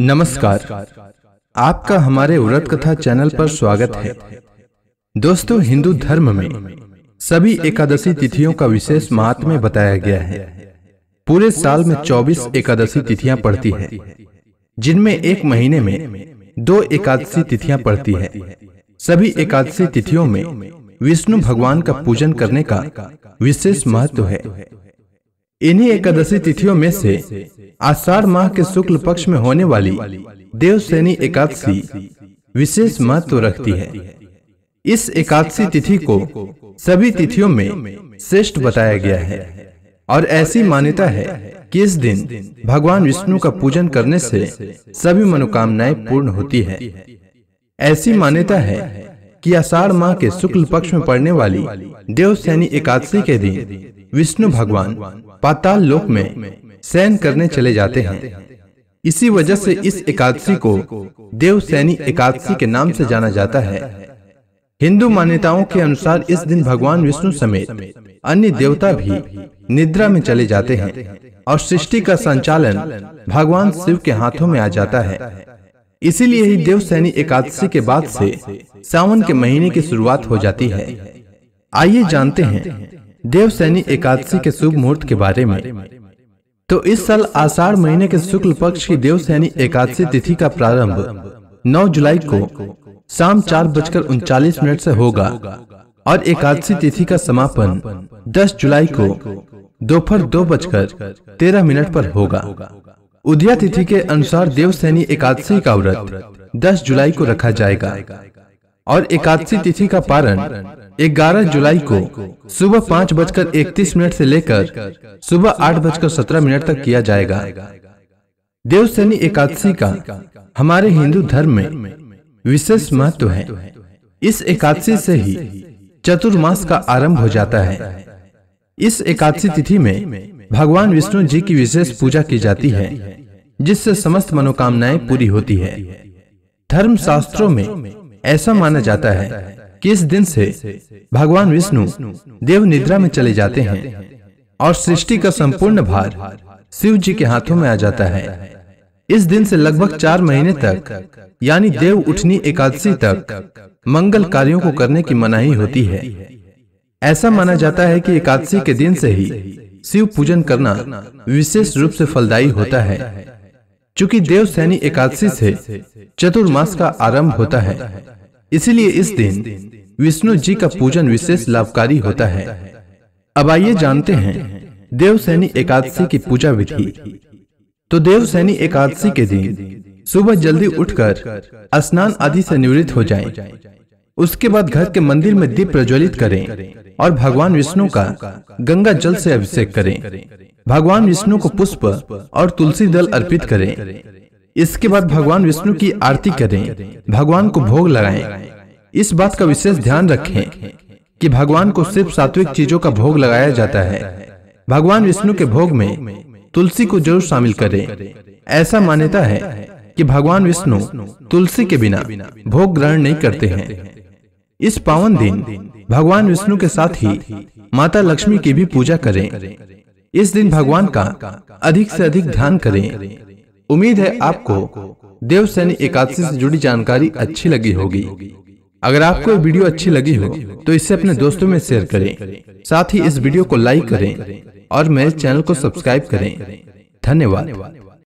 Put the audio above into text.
नमस्कार आपका हमारे व्रत कथा चैनल पर स्वागत है दोस्तों हिंदू धर्म में सभी एकादशी तिथियों का विशेष महात्म्य बताया गया है पूरे साल में 24 एकादशी तिथियां पड़ती हैं, जिनमें एक महीने में दो एकादशी तिथियां पड़ती हैं। सभी एकादशी तिथियों में विष्णु भगवान का पूजन करने का विशेष महत्व है इन्हीं एकादशी तिथियों में से आषाढ़ माह के शुक्ल पक्ष में होने वाली देवसेनी एकादशी विशेष महत्व रखती है इस एकादशी तिथि को सभी तिथियों में श्रेष्ठ बताया गया है और ऐसी मान्यता है कि इस दिन भगवान विष्णु का पूजन करने से सभी मनोकामनाएं पूर्ण होती है ऐसी मान्यता है कि आषाढ़ माह के शुक्ल पक्ष में पड़ने वाली देवसैनी एकादशी के दिन विष्णु भगवान पाताल लोक में सैन करने चले जाते हैं इसी वजह से इस एकादशी को देव सैनी एकादशी के नाम से जाना जाता है हिंदू मान्यताओं के अनुसार इस दिन भगवान विष्णु समेत अन्य देवता भी निद्रा में चले जाते हैं और सृष्टि का संचालन भगवान शिव के हाथों में आ जाता है इसीलिए ही देव सैनी एकादशी के बाद से सावन के महीने की शुरुआत हो जाती है आइए जानते हैं देव सैनी एकादशी के शुभ मुहूर्त के बारे में तो, तो इस साल आषाढ़ महीने के शुक्ल पक्ष की देव सैनी एकादशी तिथि का प्रारंभ 9 जुलाई को शाम चार बजकर उनचालीस मिनट से होगा और एकादशी तिथि का समापन 10 जुलाई को दोपहर दो, बजकर तेरह मिनट पर होगा उदया तिथि के अनुसार देव सैनी एकादशी का व्रत 10 जुलाई को रखा जाएगा और एकादशी तिथि का पारण 11 जुलाई को सुबह पाँच बजकर इकतीस मिनट से लेकर सुबह आठ बजकर सत्रह मिनट तक किया जाएगा देव देवसैनी एकादशी का हमारे हिंदू धर्म में विशेष महत्व है इस एकादशी से ही चतुर्मास का आरंभ हो जाता है इस एकादशी तिथि में भगवान विष्णु जी की विशेष पूजा की जाती है जिससे समस्त मनोकामनाएं पूरी होती है धर्म शास्त्रों में ऐसा माना जाता है कि इस दिन से भगवान विष्णु देव निद्रा में चले जाते हैं और सृष्टि का संपूर्ण भार शिव जी के हाथों में आ जाता है इस दिन से लगभग चार महीने तक यानी देव उठनी एकादशी तक मंगल कार्यों को करने की मनाही होती है ऐसा माना जाता है कि एकादशी के दिन से ही शिव पूजन करना विशेष रूप से फलदायी होता है चूंकि देव सैनी एकादशी से चतुर्मास का आरंभ होता है इसीलिए इस दिन विष्णु जी का पूजन विशेष लाभकारी होता है अब आइए जानते हैं देवसैनी एकादशी की पूजा विधि तो देवसैनी एकादशी के दिन सुबह जल्दी उठकर स्नान आदि से निवृत्त हो जाएं। उसके बाद घर के मंदिर में दीप प्रज्वलित करें और भगवान विष्णु का गंगा जल से अभिषेक करें भगवान विष्णु को पुष्प और तुलसी दल अर्पित करें इसके बाद भगवान विष्णु की आरती करें भगवान को भोग लगाएं। इस बात का विशेष ध्यान रखें कि भगवान को सिर्फ सात्विक चीजों का भोग लगाया जाता है भगवान विष्णु के भोग में तुलसी को जरूर शामिल करें ऐसा मान्यता है कि भगवान विष्णु तुलसी के बिना भोग ग्रहण नहीं करते हैं इस पावन दिन भगवान विष्णु के साथ ही माता लक्ष्मी की भी पूजा करें इस दिन भगवान का अधिक से अधिक ध्यान करें उम्मीद है आपको देव सैनी एकादशी से जुड़ी जानकारी अच्छी लगी होगी अगर आपको वीडियो अच्छी लगी हो तो इसे तो अपने दोस्तों में शेयर करें साथ ही इस वीडियो को लाइक करें और मेरे चैनल को सब्सक्राइब करें धन्यवाद